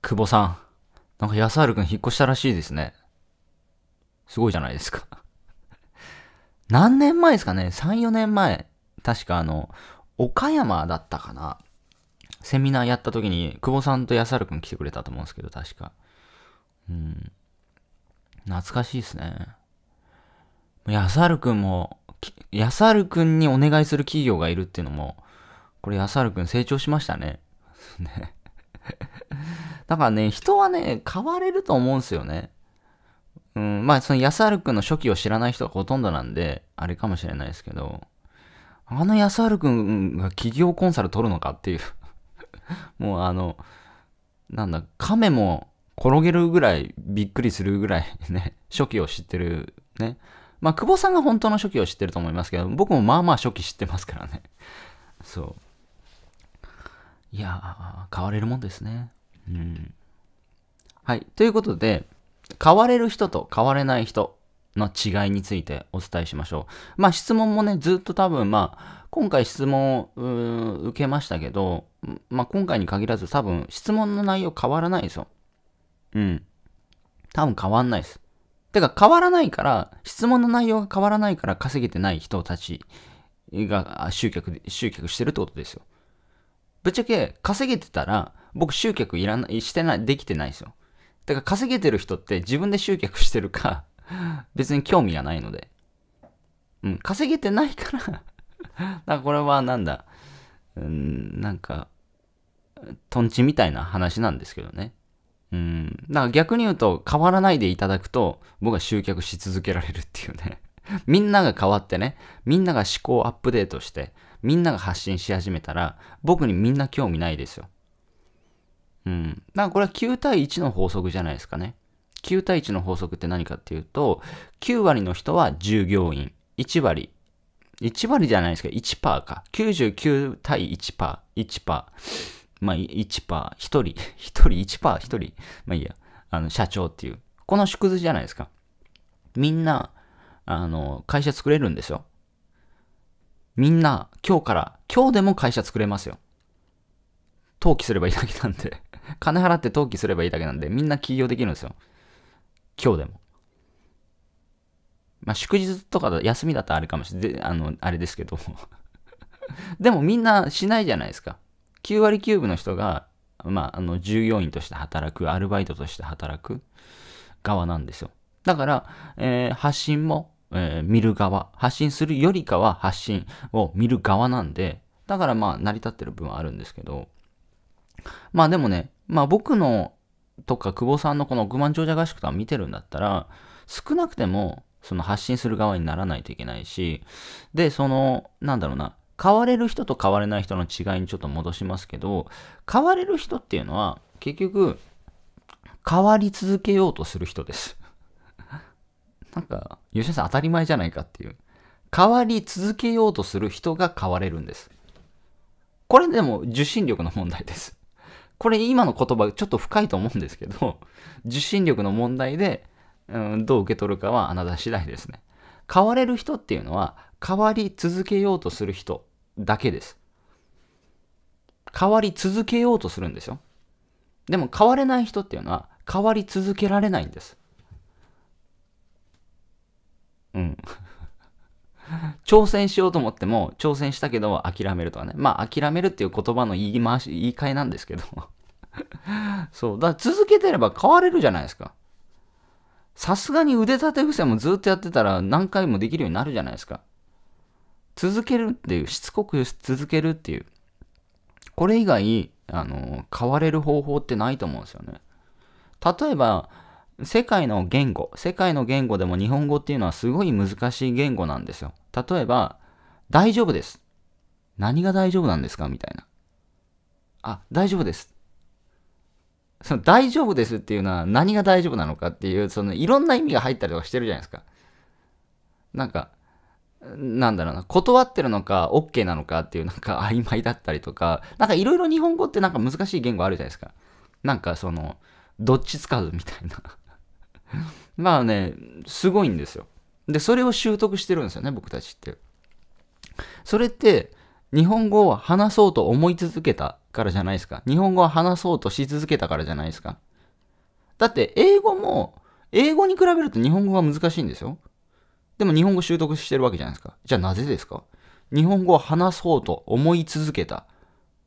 久保さん。なんか安原くん引っ越したらしいですね。すごいじゃないですか 何年前ですかね ?3、4年前。確かあの、岡山だったかな。セミナーやった時に、久保さんと安原くん来てくれたと思うんですけど、確か。うん。懐かしいですね。安原くんも、安原くんにお願いする企業がいるっていうのも、これ安原くん成長しましたね。ねだからね、人はね、変われると思うんですよね。うん、まあ、その安原くんの初期を知らない人がほとんどなんで、あれかもしれないですけど、あの安原くんが企業コンサル取るのかっていう もうあの、なんだ、亀も転げるぐらいびっくりするぐらいね、初期を知ってるね。まあ、久保さんが本当の初期を知ってると思いますけど、僕もまあまあ初期知ってますからね。そう。いやー、変われるもんですね。はい。ということで、変われる人と変われない人の違いについてお伝えしましょう。まあ質問もね、ずっと多分まあ、今回質問を受けましたけど、まあ今回に限らず多分質問の内容変わらないですよ。うん。多分変わんないです。てか変わらないから、質問の内容が変わらないから稼げてない人たちが集客、集客してるってことですよ。ぶっちゃけ稼げてたら、僕集客いらない、してない、できてないですよ。だから稼げてる人って自分で集客してるか、別に興味がないので。うん、稼げてないから だからこれはなんだ、うん、なんか、とんちみたいな話なんですけどね。うん、だから逆に言うと変わらないでいただくと僕は集客し続けられるっていうね。みんなが変わってね、みんなが思考をアップデートして、みんなが発信し始めたら、僕にみんな興味ないですよ。うん。なんかこれは9対1の法則じゃないですかね。9対1の法則って何かっていうと、9割の人は従業員、1割、1割じゃないですか。1%か。99対1%、1%。まあ、1%、1人、1 人、1%、1人、まあいいや、あの、社長っていう。この縮図じゃないですか。みんな、あの、会社作れるんですよ。みんな、今日から、今日でも会社作れますよ。登記すればいいだけなんで 金払って登記すればいいだけなんで、みんな起業できるんですよ。今日でも。まあ、祝日とか休みだったらあれかもしれない。あの、あれですけど でもみんなしないじゃないですか。9割9分の人が、まあ、あの、従業員として働く、アルバイトとして働く側なんですよ。だから、えー、発信も、えー、見る側。発信するよりかは発信を見る側なんで、だからまあ成り立ってる分はあるんですけど、まあでもね、まあ僕のとか久保さんのこの億万長者合宿とか見てるんだったら、少なくてもその発信する側にならないといけないし、で、その、なんだろうな、変われる人と変われない人の違いにちょっと戻しますけど、変われる人っていうのは、結局、変わり続けようとする人です なんか、吉田さん当たり前じゃないかっていう。変わり続けようとする人が変われるんです。これでも受信力の問題ですこれ今の言葉ちょっと深いと思うんですけど、受信力の問題で、うん、どう受け取るかはあなた次第ですね。変われる人っていうのは、変わり続けようとする人だけです。変わり続けようとするんですよ。でも変われない人っていうのは、変わり続けられないんです。挑戦しようと思っても、挑戦したけど諦めるとかね。まあ、諦めるっていう言葉の言い回し、言い換えなんですけど。そう。だから続けてれば変われるじゃないですか。さすがに腕立て伏せもずっとやってたら何回もできるようになるじゃないですか。続けるっていう、しつこく続けるっていう。これ以外、あの、変われる方法ってないと思うんですよね。例えば、世界の言語、世界の言語でも日本語っていうのはすごい難しい言語なんですよ。例えば、大丈夫です。何が大丈夫なんですかみたいな。あ、大丈夫です。その大丈夫ですっていうのは何が大丈夫なのかっていう、そのいろんな意味が入ったりとかしてるじゃないですか。なんか、なんだろうな、断ってるのか、OK なのかっていう、なんか曖昧だったりとか、なんかいろいろ日本語ってなんか難しい言語あるじゃないですか。なんかその、どっち使うみたいな まあね、すごいんですよ。で、それを習得してるんですよね、僕たちって。それって、日本語を話そうと思い続けたからじゃないですか。日本語を話そうとし続けたからじゃないですか。だって、英語も、英語に比べると日本語が難しいんですよ。でも日本語習得してるわけじゃないですか。じゃあなぜですか日本語を話そうと思い続けた。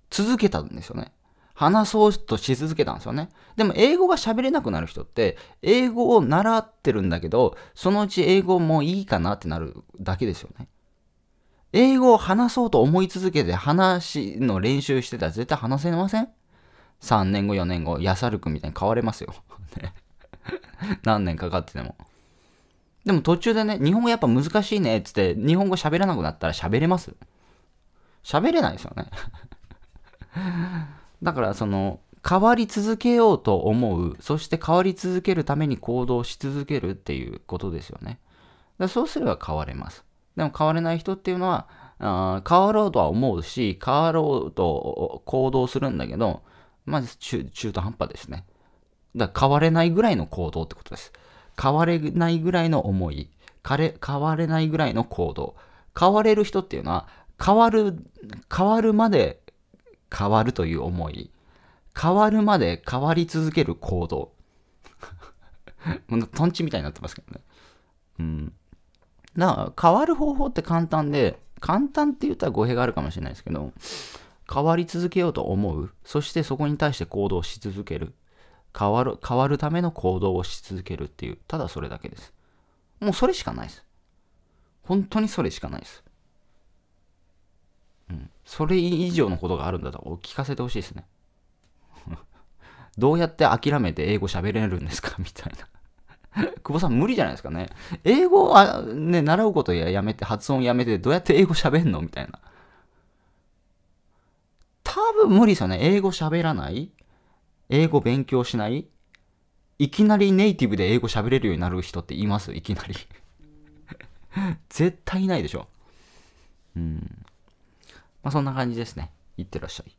続けたんですよね。話そうとし続けたんですよね。でも英語が喋れなくなる人って、英語を習ってるんだけど、そのうち英語もいいかなってなるだけですよね。英語を話そうと思い続けて話の練習してたら絶対話せません ?3 年後、4年後、やさるくんみたいに変われますよ。何年かかってても。でも途中でね、日本語やっぱ難しいねっつって、日本語喋らなくなったら喋れます喋れないですよね。だからその変わり続けようと思うそして変わり続けるために行動し続けるっていうことですよねだそうすれば変われますでも変われない人っていうのはあ変わろうとは思うし変わろうと行動するんだけどまず中中途半端ですねだから変われないぐらいの行動ってことです変われないぐらいの思い変われないぐらいの行動変われる人っていうのは変わる変わるまで変わるという思い。変わるまで変わり続ける行動。もうと、トンチみたいになってますけどね。うん。だから、変わる方法って簡単で、簡単って言ったら語弊があるかもしれないですけど、変わり続けようと思う。そしてそこに対して行動し続ける。変わる、変わるための行動をし続けるっていう。ただそれだけです。もうそれしかないです。本当にそれしかないです。それ以上のことがあるんだと聞かせてほしいですね。どうやって諦めて英語喋れるんですかみたいな。久保さん無理じゃないですかね。英語はね、習うことやめて、発音やめて、どうやって英語喋んのみたいな。多分無理ですよね。英語喋らない英語勉強しないいきなりネイティブで英語喋れるようになる人っていますいきなり絶対いないでしょ。うん。まあ、そんな感じですね。いってらっしゃい。